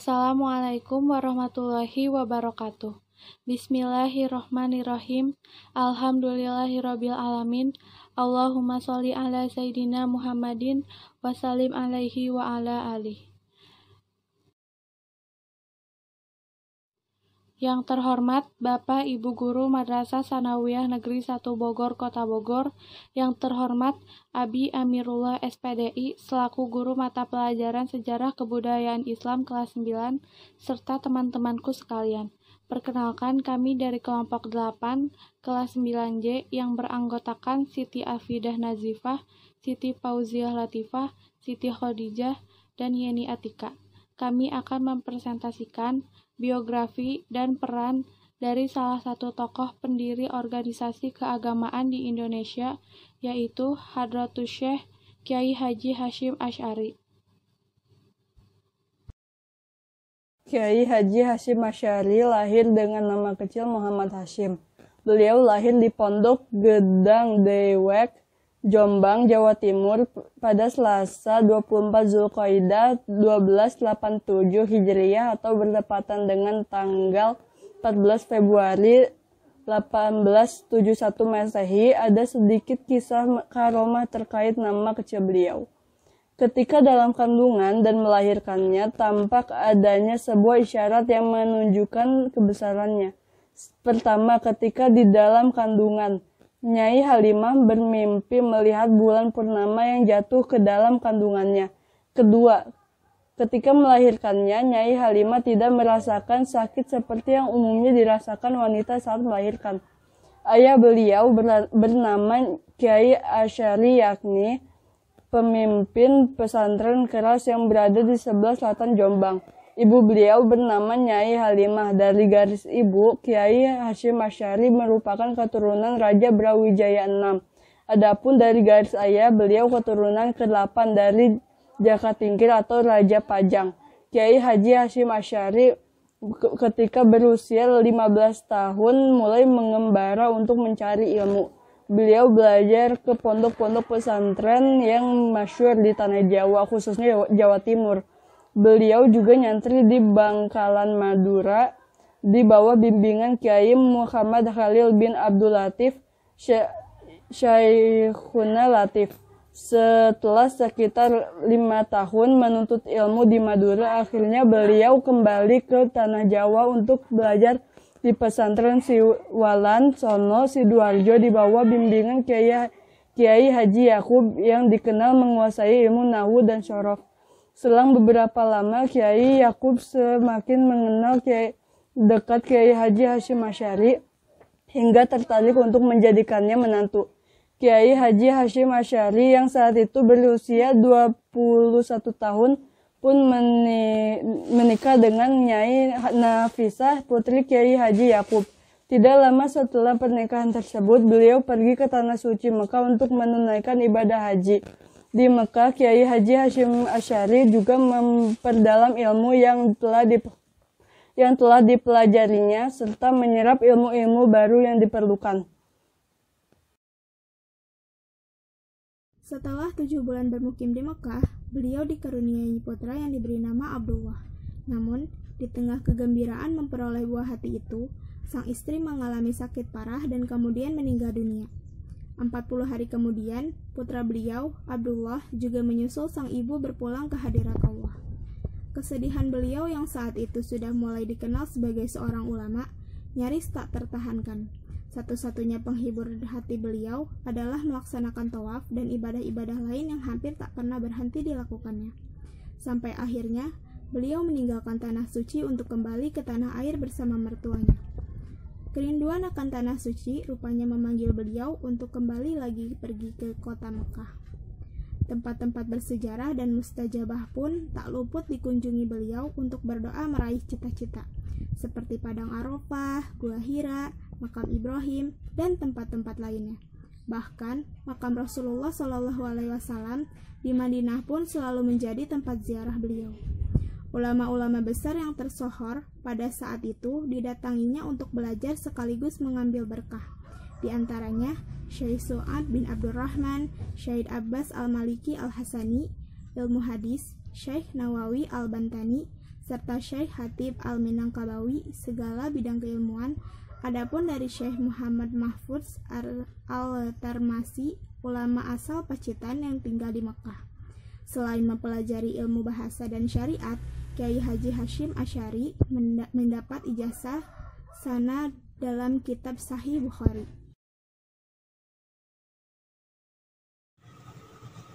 Assalamualaikum warahmatullahi wabarakatuh. Bismillahirrahmanirrahim. Alhamdulillahirabbil alamin. Allahumma sholli ala sayyidina Muhammadin wa salim alaihi wa ala alihi. Yang terhormat Bapak Ibu Guru Madrasah Sanawiyah Negeri 1 Bogor Kota Bogor, yang terhormat Abi Amirullah SPDI selaku guru mata pelajaran Sejarah Kebudayaan Islam kelas 9 serta teman-temanku sekalian. Perkenalkan kami dari kelompok 8 kelas 9J yang beranggotakan Siti Afidah Nazifah, Siti Fauziah Latifah, Siti Khadijah, dan Yeni Atika kami akan mempresentasikan biografi dan peran dari salah satu tokoh pendiri organisasi keagamaan di Indonesia, yaitu Hadratus Syekh Kiai Haji Hashim Ash'ari. Kiai Haji Hashim Ash'ari lahir dengan nama kecil Muhammad Hashim. Beliau lahir di Pondok Gedang Dewek, Jombang, Jawa Timur pada Selasa 24 Zulkaidah 1287 Hijriah atau bertepatan dengan tanggal 14 Februari 1871 Masehi ada sedikit kisah karomah terkait nama kecil beliau. Ketika dalam kandungan dan melahirkannya tampak adanya sebuah isyarat yang menunjukkan kebesarannya. Pertama, ketika di dalam kandungan, Nyai Halimah bermimpi melihat bulan purnama yang jatuh ke dalam kandungannya. Kedua, ketika melahirkannya, Nyai Halimah tidak merasakan sakit seperti yang umumnya dirasakan wanita saat melahirkan. Ayah beliau bernama Kiai Asyari yakni pemimpin pesantren keras yang berada di sebelah selatan Jombang. Ibu beliau bernama Nyai Halimah. Dari garis ibu, Kiai Hashim Asyari merupakan keturunan Raja Brawijaya VI. Adapun dari garis ayah, beliau keturunan ke-8 dari Jaka Tingkir atau Raja Pajang. Kiai Haji Hashim Asyari ketika berusia 15 tahun mulai mengembara untuk mencari ilmu. Beliau belajar ke pondok-pondok pesantren yang masyur di tanah Jawa, khususnya Jawa Timur beliau juga nyantri di Bangkalan Madura di bawah bimbingan Kiai Muhammad Khalil bin Abdul Latif Syaikhuna Latif. Setelah sekitar lima tahun menuntut ilmu di Madura, akhirnya beliau kembali ke Tanah Jawa untuk belajar di pesantren Siwalan Sono Sidoarjo di bawah bimbingan Kiai Kiai Haji Yakub yang dikenal menguasai ilmu nahu dan syorof. Selang beberapa lama Kiai Yakub semakin mengenal Kiai dekat Kiai Haji Hashim Asyari hingga tertarik untuk menjadikannya menantu. Kiai Haji Hashim Asyari yang saat itu berusia 21 tahun pun menikah dengan Nyai Nafisah putri Kiai Haji Yakub. Tidak lama setelah pernikahan tersebut, beliau pergi ke Tanah Suci Mekah untuk menunaikan ibadah haji. Di Mekah, Kiai Haji Hashim Asyari juga memperdalam ilmu yang telah di yang telah dipelajarinya serta menyerap ilmu-ilmu baru yang diperlukan. Setelah tujuh bulan bermukim di Mekah, beliau dikaruniai putra yang diberi nama Abdullah. Namun, di tengah kegembiraan memperoleh buah hati itu, sang istri mengalami sakit parah dan kemudian meninggal dunia. 40 hari kemudian, putra beliau, Abdullah, juga menyusul sang ibu berpulang ke hadirat Allah. Kesedihan beliau yang saat itu sudah mulai dikenal sebagai seorang ulama, nyaris tak tertahankan. Satu-satunya penghibur hati beliau adalah melaksanakan tawaf dan ibadah-ibadah lain yang hampir tak pernah berhenti dilakukannya. Sampai akhirnya, beliau meninggalkan tanah suci untuk kembali ke tanah air bersama mertuanya. Kerinduan akan tanah suci rupanya memanggil beliau untuk kembali lagi pergi ke kota Mekah. Tempat-tempat bersejarah dan mustajabah pun tak luput dikunjungi beliau untuk berdoa meraih cita-cita, seperti Padang Arafah, Gua Hira, Makam Ibrahim, dan tempat-tempat lainnya. Bahkan, makam Rasulullah SAW di Madinah pun selalu menjadi tempat ziarah beliau. Ulama-ulama besar yang tersohor pada saat itu didatanginya untuk belajar sekaligus mengambil berkah. Di antaranya, Syekh Su'ad bin Abdurrahman, Syekh Abbas al-Maliki al-Hasani, ilmu hadis, Syekh Nawawi al-Bantani, serta Syekh Hatib al-Minangkabawi, segala bidang keilmuan. Adapun dari Syekh Muhammad Mahfudz al-Tarmasi, ulama asal Pacitan yang tinggal di Mekah. Selain mempelajari ilmu bahasa dan syariat, Kiai Haji Hashim Ashari mendapat ijazah sana dalam kitab Sahih Bukhari.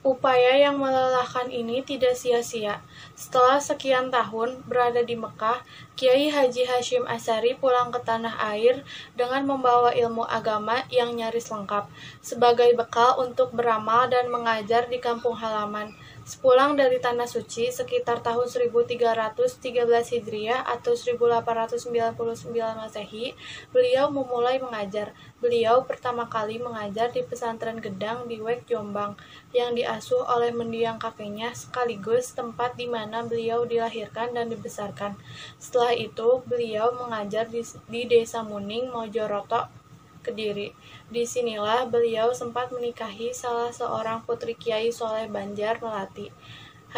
Upaya yang melelahkan ini tidak sia-sia. Setelah sekian tahun berada di Mekah, Kiai Haji Hashim Asari pulang ke tanah air dengan membawa ilmu agama yang nyaris lengkap sebagai bekal untuk beramal dan mengajar di kampung halaman. Sepulang dari Tanah Suci sekitar tahun 1313 Hijriah atau 1899 Masehi, beliau memulai mengajar. Beliau pertama kali mengajar di pesantren Gedang di Wek Jombang yang diasuh oleh mendiang kakeknya sekaligus tempat di mana beliau dilahirkan dan dibesarkan. Setelah itu, beliau mengajar di, di Desa Muning, Mojoroto, Kediri. Disinilah beliau sempat menikahi salah seorang putri Kiai Soleh Banjar Melati.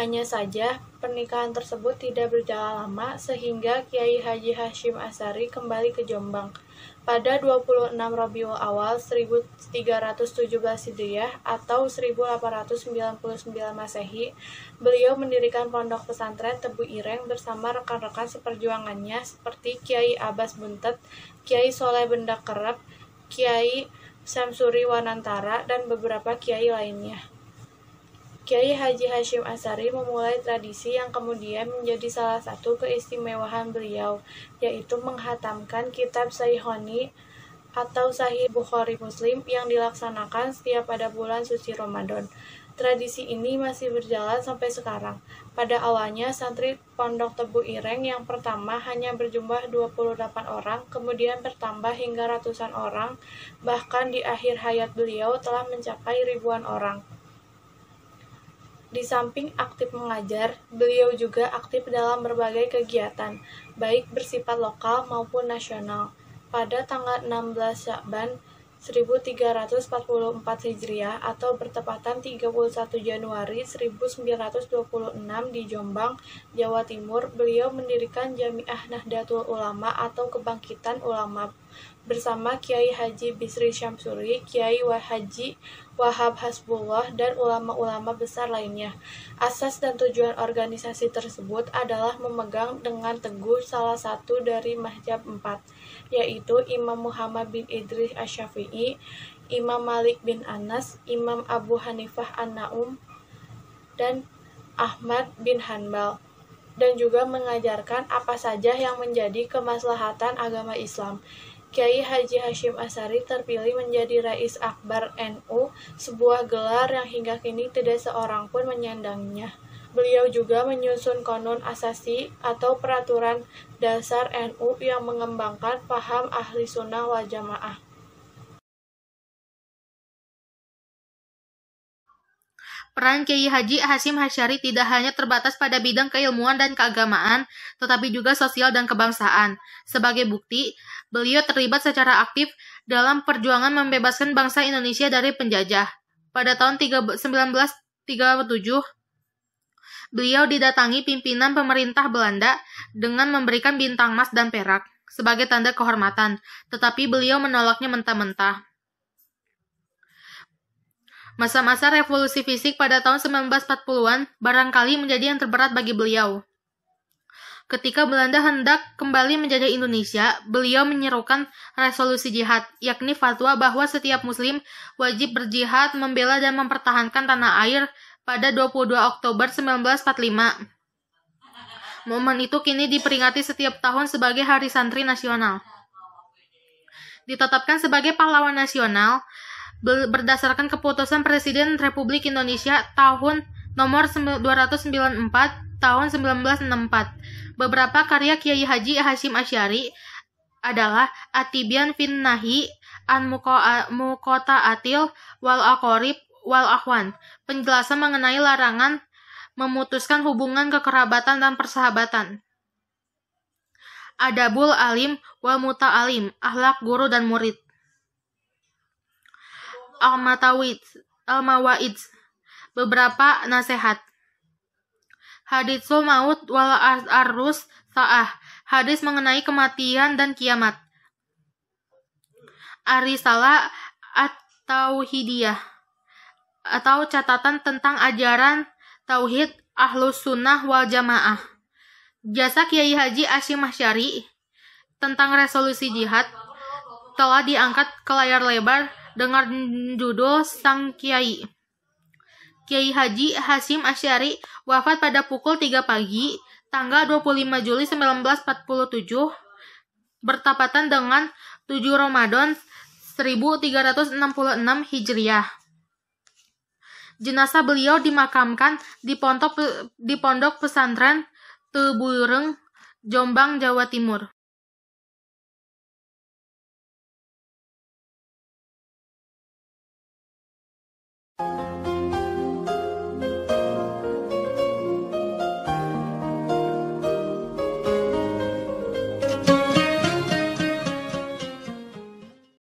Hanya saja, pernikahan tersebut tidak berjalan lama sehingga Kiai Haji Hashim Asari kembali ke Jombang. Pada 26 Rabiul Awal 1317 Hijriah atau 1899 Masehi, beliau mendirikan pondok pesantren Tebu Ireng bersama rekan-rekan seperjuangannya seperti Kiai Abbas Buntet, Kiai Soleh Benda Kerep, Kiai Samsuri Wanantara, dan beberapa kiai lainnya. Kiai Haji Hashim Asari memulai tradisi yang kemudian menjadi salah satu keistimewaan beliau, yaitu menghatamkan kitab Sahihani atau Sahih Bukhari Muslim yang dilaksanakan setiap pada bulan suci Ramadan. Tradisi ini masih berjalan sampai sekarang. Pada awalnya, santri Pondok Tebu Ireng yang pertama hanya berjumlah 28 orang, kemudian bertambah hingga ratusan orang, bahkan di akhir hayat beliau telah mencapai ribuan orang. Di samping aktif mengajar, beliau juga aktif dalam berbagai kegiatan, baik bersifat lokal maupun nasional. Pada tanggal 16 Syakban 1344 Hijriah atau bertepatan 31 Januari 1926 di Jombang, Jawa Timur, beliau mendirikan Jamiah Nahdlatul Ulama atau Kebangkitan Ulama bersama Kiai Haji Bisri Syamsuri, Kiai Wahaji Wahab Hasbullah, dan ulama-ulama besar lainnya. Asas dan tujuan organisasi tersebut adalah memegang dengan teguh salah satu dari mahjab empat, yaitu Imam Muhammad bin Idris Asyafi'i, Imam Malik bin Anas, Imam Abu Hanifah An-Naum, dan Ahmad bin Hanbal dan juga mengajarkan apa saja yang menjadi kemaslahatan agama Islam. Kiai Haji Hashim Asari terpilih menjadi Rais Akbar NU, sebuah gelar yang hingga kini tidak seorang pun menyandangnya. Beliau juga menyusun konon asasi atau peraturan dasar NU yang mengembangkan paham ahli sunnah wal jamaah. Peran Kiai Haji Hasim Hasyari tidak hanya terbatas pada bidang keilmuan dan keagamaan, tetapi juga sosial dan kebangsaan. Sebagai bukti, beliau terlibat secara aktif dalam perjuangan membebaskan bangsa Indonesia dari penjajah. Pada tahun 1937, beliau didatangi pimpinan pemerintah Belanda dengan memberikan bintang emas dan perak sebagai tanda kehormatan, tetapi beliau menolaknya mentah-mentah. Masa-masa revolusi fisik pada tahun 1940-an barangkali menjadi yang terberat bagi beliau. Ketika Belanda hendak kembali menjajah Indonesia, beliau menyerukan resolusi jihad, yakni fatwa bahwa setiap muslim wajib berjihad, membela dan mempertahankan tanah air pada 22 Oktober 1945. Momen itu kini diperingati setiap tahun sebagai Hari Santri Nasional. Ditetapkan sebagai pahlawan nasional berdasarkan keputusan Presiden Republik Indonesia tahun nomor 294 tahun 1964. Beberapa karya Kiai Haji Hashim Asyari adalah Atibian Finnahi, An Mukota Atil, Wal Akorib, wal ahwan, penjelasan mengenai larangan memutuskan hubungan kekerabatan dan persahabatan. Adabul alim wal Alim, ahlak guru dan murid. Al-Matawid, Al-Mawaid, beberapa nasihat. Hadits maut wal arus sa'ah, hadis mengenai kematian dan kiamat. Arisala at-tauhidiyah atau catatan tentang ajaran Tauhid Ahlus Sunnah wal Jamaah. Jasa Kiai Haji Asyim Masyari tentang resolusi jihad telah diangkat ke layar lebar dengan judul Sang Kiai. Kiai Haji Hasim Asyari wafat pada pukul 3 pagi tanggal 25 Juli 1947 bertepatan dengan 7 Ramadan 1366 Hijriah. Jenazah beliau dimakamkan di pondok di pondok pesantren Tebuireng, Jombang, Jawa Timur. thank you